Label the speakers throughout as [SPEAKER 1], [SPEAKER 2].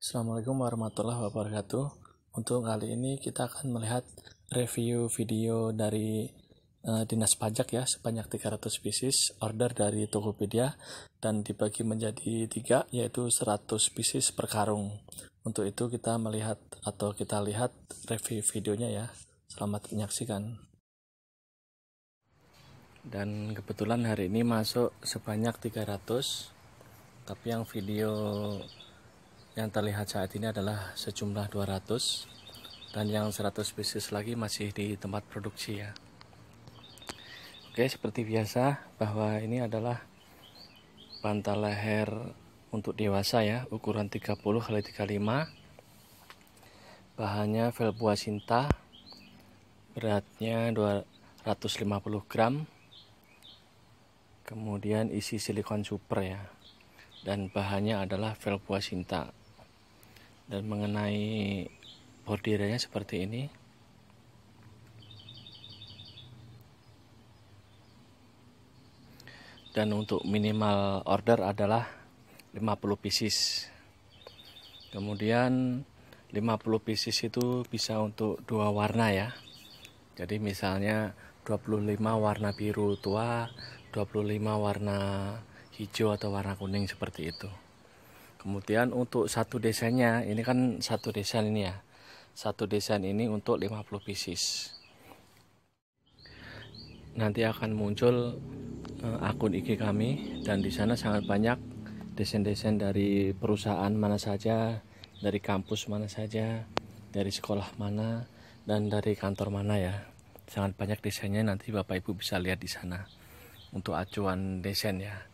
[SPEAKER 1] Assalamualaikum warahmatullahi wabarakatuh. Untuk kali ini kita akan melihat review video dari uh, Dinas Pajak ya sebanyak 300 pieces order dari Tokopedia dan dibagi menjadi tiga yaitu 100 pieces per karung. Untuk itu kita melihat atau kita lihat review videonya ya. Selamat menyaksikan. Dan kebetulan hari ini masuk sebanyak 300 tapi yang video yang terlihat saat ini adalah sejumlah 200 dan yang 100 spesies lagi masih di tempat produksi ya oke seperti biasa bahwa ini adalah bantal leher untuk dewasa ya ukuran 30 kali 35 bahannya velboa sinta beratnya 250 gram kemudian isi silikon super ya dan bahannya adalah buah cinta dan mengenai bordirnya seperti ini dan untuk minimal order adalah 50 pieces kemudian 50 pieces itu bisa untuk dua warna ya jadi misalnya 25 warna biru tua 25 warna hijau atau warna kuning seperti itu kemudian untuk satu desainnya ini kan satu desain ini ya satu desain ini untuk 50 pieces nanti akan muncul eh, akun IG kami dan di sana sangat banyak desain-desain dari perusahaan mana saja dari kampus mana saja dari sekolah mana dan dari kantor mana ya sangat banyak desainnya nanti Bapak Ibu bisa lihat di sana untuk acuan desain ya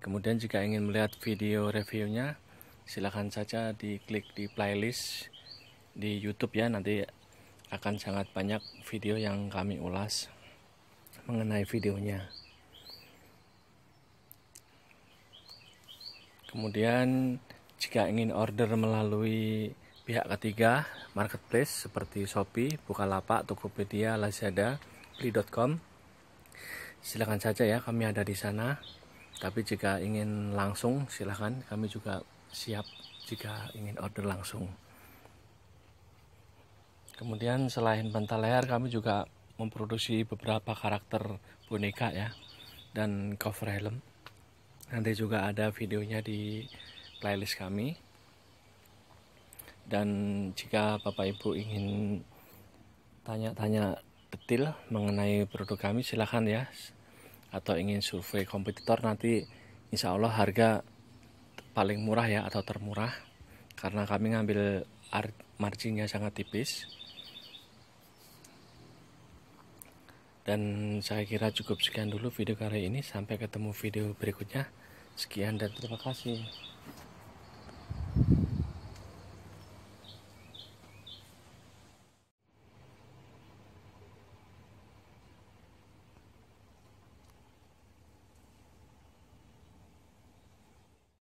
[SPEAKER 1] Kemudian jika ingin melihat video reviewnya, silahkan saja diklik di playlist di YouTube ya. Nanti akan sangat banyak video yang kami ulas mengenai videonya. Kemudian jika ingin order melalui pihak ketiga marketplace seperti Shopee, Bukalapak, Tokopedia, Lazada, Beli.com silakan saja ya kami ada di sana tapi jika ingin langsung silahkan kami juga siap jika ingin order langsung kemudian selain bantal leher kami juga memproduksi beberapa karakter boneka ya dan cover helm nanti juga ada videonya di playlist kami dan jika bapak ibu ingin tanya-tanya detail mengenai produk kami silahkan ya atau ingin survei kompetitor nanti insya Allah harga paling murah ya atau termurah karena kami ngambil marginnya sangat tipis dan saya kira cukup sekian dulu video kali ini sampai ketemu video berikutnya sekian dan terima kasih